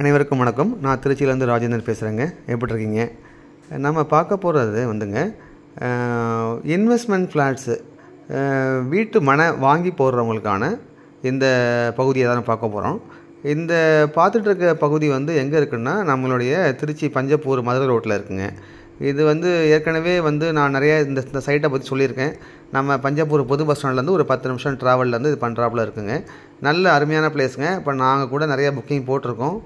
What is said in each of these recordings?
அனைவருக்கும் வணக்கம் நான் திருச்சியிலேருந்து ராஜேந்திரன் பேசுகிறேங்க எப்படி இருக்கீங்க நம்ம பார்க்க போகிறது வந்துங்க இன்வெஸ்ட்மெண்ட் ஃப்ளாட்ஸு வீட்டு மனை வாங்கி போடுறவங்களுக்கான இந்த பகுதியை தான் பார்க்க போகிறோம் இந்த பார்த்துட்ருக்க பகுதி வந்து எங்கே இருக்குன்னா நம்மளுடைய திருச்சி பஞ்சப்பூர் மதுரை ரோட்டில் இருக்குங்க இது வந்து ஏற்கனவே வந்து நான் நிறைய இந்த இந்த சைட்டை பற்றி சொல்லியிருக்கேன் நம்ம பஞ்சாபூர் பொது பஸ் ஸ்டாண்ட்லேருந்து ஒரு பத்து நிமிஷம் ட்ராவல்லேருந்து இது பண்ணுறாப்புல இருக்குங்க நல்ல அருமையான பிளேஸுங்க இப்போ நாங்கள் கூட நிறையா புக்கிங் போட்டிருக்கோம்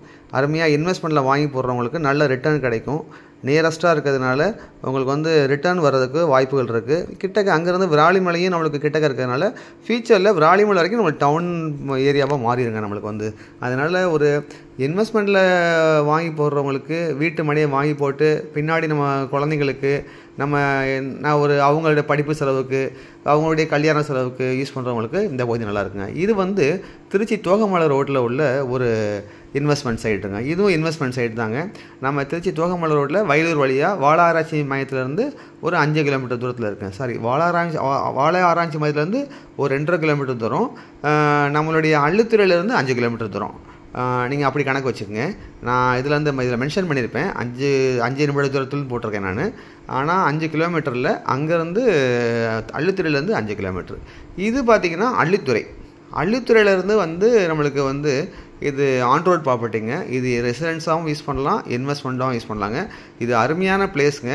அருமையாக இன்வெஸ்ட்மெண்ட்டில் வாங்கி போடுறவங்களுக்கு நல்ல ரிட்டர்ன் கிடைக்கும் நியரஸ்ட்டாக இருக்கிறதுனால உங்களுக்கு வந்து ரிட்டர்ன் வர்றதுக்கு வாய்ப்புகள் இருக்குது கிட்டக்க அங்கேருந்து விராலிமலையும் நம்மளுக்கு கிட்டக்க இருக்கிறதுனால ஃபியூச்சரில் விராலிமலை வரைக்கும் நம்மளுக்கு டவுன் ஏரியாவாக மாறிடுங்க நம்மளுக்கு வந்து அதனால் ஒரு இன்வெஸ்ட்மெண்ட்டில் வாங்கி போடுறவங்களுக்கு வீட்டு மனையை வாங்கி போட்டு பின்னாடி நம்ம குழந்தைங்களுக்கு நம்ம நான் ஒரு அவங்களுடைய படிப்பு செலவுக்கு அவங்களுடைய கல்யாண செலவுக்கு யூஸ் பண்ணுறவங்களுக்கு இந்த பகுதி நல்லா இருக்குங்க இது வந்து திருச்சி தோகமலை ரோட்டில் உள்ள ஒரு இன்வெஸ்ட்மெண்ட் சைடு இதுவும் இன்வெஸ்ட்மெண்ட் சைடு தாங்க நம்ம திருச்சி தோகமலை ரோட்டில் வயலூர் வழியாக ஆராய்ச்சி மையத்துலேருந்து ஒரு அஞ்சு கிலோமீட்டர் தூரத்தில் இருக்கேன் சாரி வாழ ஆராய்ச்சி வாழை ஆராய்ச்சி மையத்துலேருந்து ஒரு ரெண்டரை கிலோமீட்டர் தூரம் நம்மளுடைய அள்ளுத்துறையிலேருந்து அஞ்சு கிலோமீட்டர் தூரம் நீங்கள் அப்படி கணக்கு வச்சுக்கோங்க நான் இதில் வந்து இதில் மென்ஷன் பண்ணியிருப்பேன் அஞ்சு அஞ்சு நிமிட தூரத்துலேருந்து போட்டிருக்கேன் நான் ஆனால் அஞ்சு கிலோமீட்டரில் அங்கேருந்து அள்ளித்துறையிலேருந்து அஞ்சு கிலோமீட்டர் இது பார்த்திங்கன்னா அள்ளித்துறை அள்ளித்துறையிலேருந்து வந்து நம்மளுக்கு வந்து இது ஆண்ட்ராய்ட் ப்ராப்பர்ட்டிங்க இது ரெசிடென்ஸாகவும் யூஸ் பண்ணலாம் இன்வெஸ்ட்மெண்ட்டாகவும் யூஸ் பண்ணலாங்க இது அருமையான பிளேஸுங்க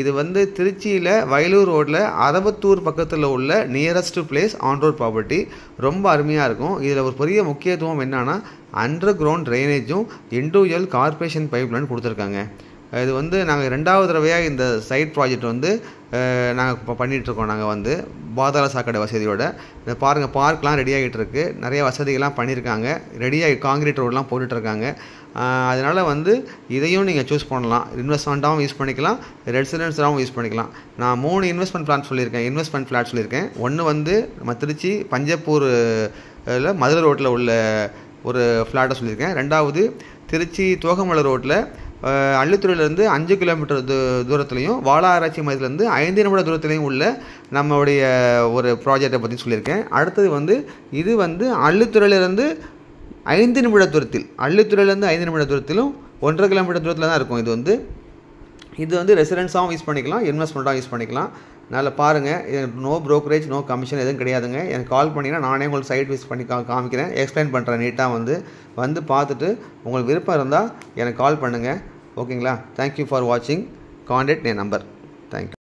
இது வந்து திருச்சியில் வயலூர் ரோட்டில் அரபத்தூர் பக்கத்தில் உள்ள நியரஸ்ட் பிளேஸ் ஆண்ட்ரோட் ப்ராப்பர்ட்டி ரொம்ப அருமையாக இருக்கும் இதில் ஒரு பெரிய முக்கியத்துவம் என்னென்னா அண்டர் கிரவுண்ட் ட்ரைனேஜும் இண்டிவிஜுவல் கார்பரேஷன் பைப்லைன் கொடுத்துருக்காங்க இது வந்து நாங்கள் ரெண்டாவது தடவையாக இந்த சைட் ப்ராஜெக்ட் வந்து நாங்கள் இப்போ பண்ணிகிட்ருக்கோம் நாங்கள் வந்து பாதாள சாக்கடை வசதியோட இந்த பாருங்கள் பார்க்லாம் ரெடி ஆகிட்டு நிறைய வசதிகள்லாம் பண்ணியிருக்காங்க ரெடியாகி காங்கிரீட் ரோடெலாம் போட்டுட்ருக்காங்க அதனால் வந்து இதையும் நீங்கள் சூஸ் பண்ணலாம் இன்வெஸ்ட்மெண்ட்டாகவும் யூஸ் பண்ணிக்கலாம் ரெசிடென்ஸாகவும் யூஸ் பண்ணிக்கலாம் நான் மூணு இன்வெஸ்ட்மெண்ட் பிளான் சொல்லியிருக்கேன் இன்வெஸ்ட்மெண்ட் பிளாட் சொல்லியிருக்கேன் ஒன்று வந்து நம்ம திருச்சி பஞ்சப்பூர் மதுரை ரோட்டில் உள்ள ஒரு ஃப்ளாட்டை சொல்லியிருக்கேன் ரெண்டாவது திருச்சி தோகமலை ரோட்டில் அள்ளித்துறையிலேருந்து அஞ்சு கிலோமீட்டர் து தூரத்துலையும் வாழா ஆராய்ச்சி மையத்துலேருந்து ஐந்து நிமிட தூரத்துலையும் உள்ள நம்மளுடைய ஒரு ப்ராஜெக்டை பற்றி சொல்லியிருக்கேன் அடுத்தது வந்து இது வந்து அள்ளித்துறையிலேருந்து ஐந்து நிமிட தூரத்தில் அள்ளித்துறையிலேருந்து ஐந்து நிமிட தூரத்திலும் ஒன்றரை கிலோமீட்டர் தூரத்தில் தான் இருக்கும் இது வந்து இது வந்து ரெசிடென்ஸாகவும் யூஸ் பண்ணிக்கலாம் இன்வெஸ்ட்மெண்ட்டாகவும் யூஸ் பண்ணிக்கலாம் நல்லா பாருங்கள் நோ ப்ரோக்கரேஜ் நோ கமிஷன் எதுவும் கிடையாதுங்க எனக்கு கால் பண்ணிங்கன்னா நானே உங்களுக்கு சைட் விஸ் பண்ணி கா காமிக்கிறேன் எக்ஸ்பிளைன் பண்ணுறேன் நீட்டாக வந்து வந்து பார்த்துட்டு உங்களுக்கு விருப்பம் இருந்தால் எனக்கு கால் பண்ணுங்கள் ஓகேங்களா தேங்க்யூ ஃபார் வாட்சிங் காண்டாக்ட் என் நம்பர் தேங்க்யூ